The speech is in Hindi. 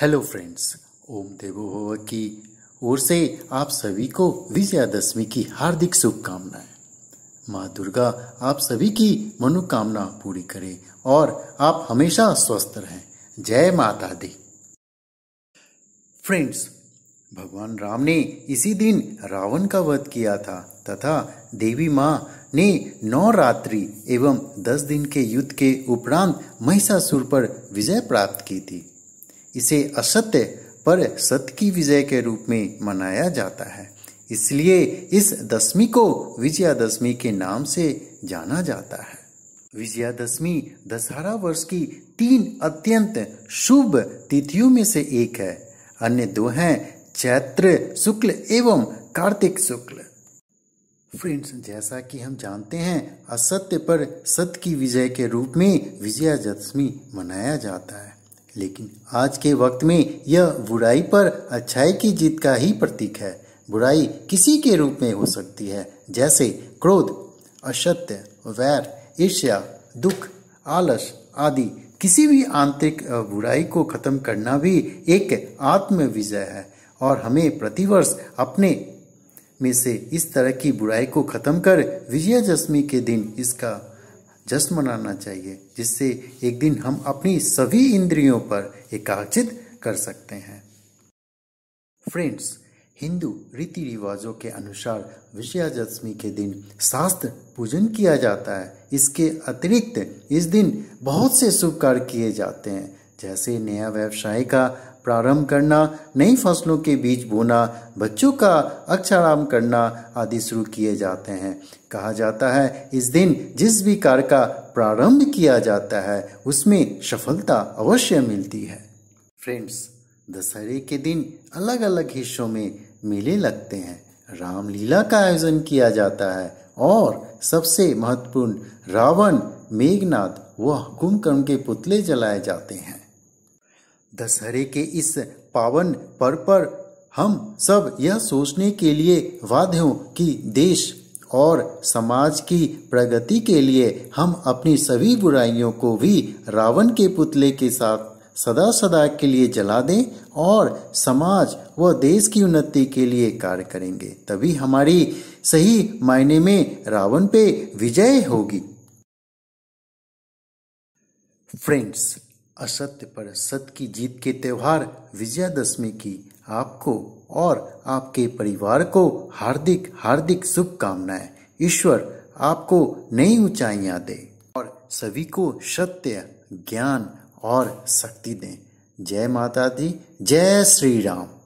हेलो फ्रेंड्स ओम देवो की ओर से आप सभी को विजयादशमी की हार्दिक शुभकामनाएं माँ दुर्गा आप सभी की मनोकामना पूरी करें और आप हमेशा स्वस्थ रहें जय माता दी फ्रेंड्स भगवान राम ने इसी दिन रावण का वध किया था तथा देवी माँ ने नौ रात्रि एवं दस दिन के युद्ध के उपरांत महिषासुर पर विजय प्राप्त की थी इसे असत्य पर सत्य की विजय के रूप में मनाया जाता है इसलिए इस दशमी को विजयादशमी के नाम से जाना जाता है विजयादशमी दशहरा वर्ष की तीन अत्यंत शुभ तिथियों में से एक है अन्य दो हैं चैत्र शुक्ल एवं कार्तिक शुक्ल फ्रेंड्स जैसा कि हम जानते हैं असत्य पर सत्य की विजय के रूप में विजयादशमी मनाया जाता है लेकिन आज के वक्त में यह बुराई पर अच्छाई की जीत का ही प्रतीक है बुराई किसी के रूप में हो सकती है जैसे क्रोध असत्य वैर ईर्ष्या दुख आलस आदि किसी भी आंतरिक बुराई को खत्म करना भी एक आत्म विजय है और हमें प्रतिवर्ष अपने में से इस तरह की बुराई को खत्म कर विजयादशमी के दिन इसका जश्न मनाना चाहिए जिससे एक दिन हम अपनी सभी इंद्रियों पर एकाचित कर सकते हैं फ्रेंड्स हिंदू रीति रिवाजों के अनुसार विजयादशमी के दिन शास्त्र पूजन किया जाता है इसके अतिरिक्त इस दिन बहुत से शुभ कार्य किए जाते हैं जैसे नया व्यवसाय का प्रारंभ करना नई फसलों के बीज बोना बच्चों का अक्षाराम करना आदि शुरू किए जाते हैं कहा जाता है इस दिन जिस भी कार्य का प्रारंभ किया जाता है उसमें सफलता अवश्य मिलती है फ्रेंड्स दशहरे के दिन अलग अलग हिस्सों में मेले लगते हैं रामलीला का आयोजन किया जाता है और सबसे महत्वपूर्ण रावण मेघनाथ व कुंभकर्ण के पुतले जलाए जाते हैं दशहरे के इस पावन पर्व पर हम सब यह सोचने के लिए बाध्य हों कि देश और समाज की प्रगति के लिए हम अपनी सभी बुराइयों को भी रावण के पुतले के साथ सदा सदा के लिए जला दें और समाज व देश की उन्नति के लिए कार्य करेंगे तभी हमारी सही मायने में रावण पे विजय होगी फ्रेंड्स असत्य पर सत्य की जीत के त्यौहार विजयादशमी की आपको और आपके परिवार को हार्दिक हार्दिक शुभकामनाएं ईश्वर आपको नई ऊंचाइयां दे और सभी को सत्य ज्ञान और शक्ति दें जय माता दी जय श्री राम